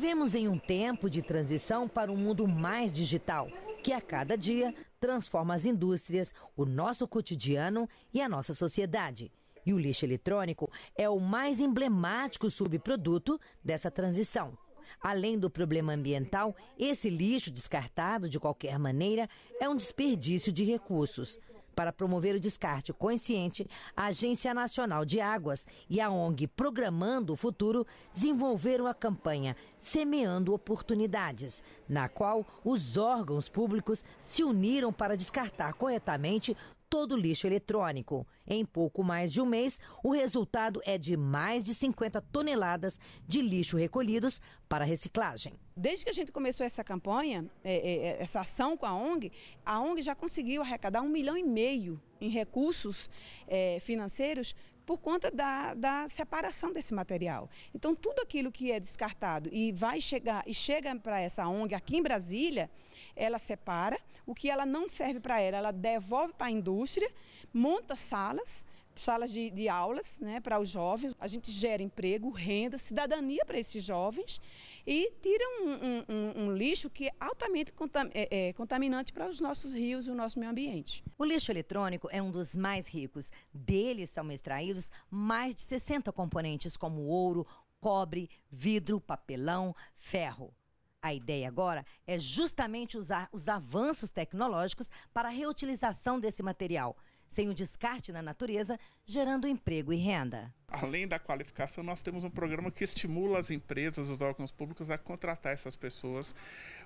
Vivemos em um tempo de transição para um mundo mais digital, que a cada dia transforma as indústrias, o nosso cotidiano e a nossa sociedade. E o lixo eletrônico é o mais emblemático subproduto dessa transição. Além do problema ambiental, esse lixo descartado de qualquer maneira é um desperdício de recursos. Para promover o descarte consciente, a Agência Nacional de Águas e a ONG Programando o Futuro desenvolveram a campanha Semeando Oportunidades, na qual os órgãos públicos se uniram para descartar corretamente todo o lixo eletrônico. Em pouco mais de um mês, o resultado é de mais de 50 toneladas de lixo recolhidos para reciclagem. Desde que a gente começou essa campanha, é, é, é, essa ação com a ONG, a ONG já conseguiu arrecadar um milhão e meio em recursos financeiros por conta da, da separação desse material. Então, tudo aquilo que é descartado e vai chegar e chega para essa ONG aqui em Brasília, ela separa, o que ela não serve para ela, ela devolve para a indústria, monta salas salas de, de aulas né, para os jovens. A gente gera emprego, renda, cidadania para esses jovens e tira um, um, um lixo que é altamente contam, é, é, contaminante para os nossos rios e o nosso meio ambiente. O lixo eletrônico é um dos mais ricos. Dele são extraídos mais de 60 componentes como ouro, cobre, vidro, papelão, ferro. A ideia agora é justamente usar os avanços tecnológicos para a reutilização desse material sem o descarte na natureza, gerando emprego e renda. Além da qualificação, nós temos um programa que estimula as empresas, os órgãos públicos a contratar essas pessoas,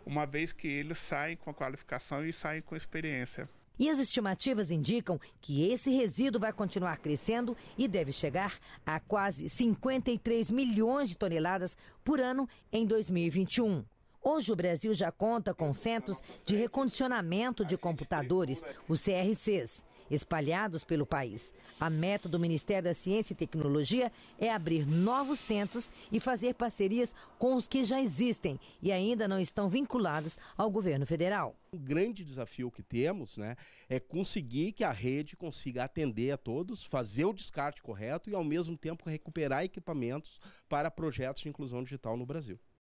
uma vez que eles saem com a qualificação e saem com experiência. E as estimativas indicam que esse resíduo vai continuar crescendo e deve chegar a quase 53 milhões de toneladas por ano em 2021. Hoje o Brasil já conta com centros de recondicionamento de computadores, os CRCs espalhados pelo país. A meta do Ministério da Ciência e Tecnologia é abrir novos centros e fazer parcerias com os que já existem e ainda não estão vinculados ao governo federal. O grande desafio que temos né, é conseguir que a rede consiga atender a todos, fazer o descarte correto e, ao mesmo tempo, recuperar equipamentos para projetos de inclusão digital no Brasil.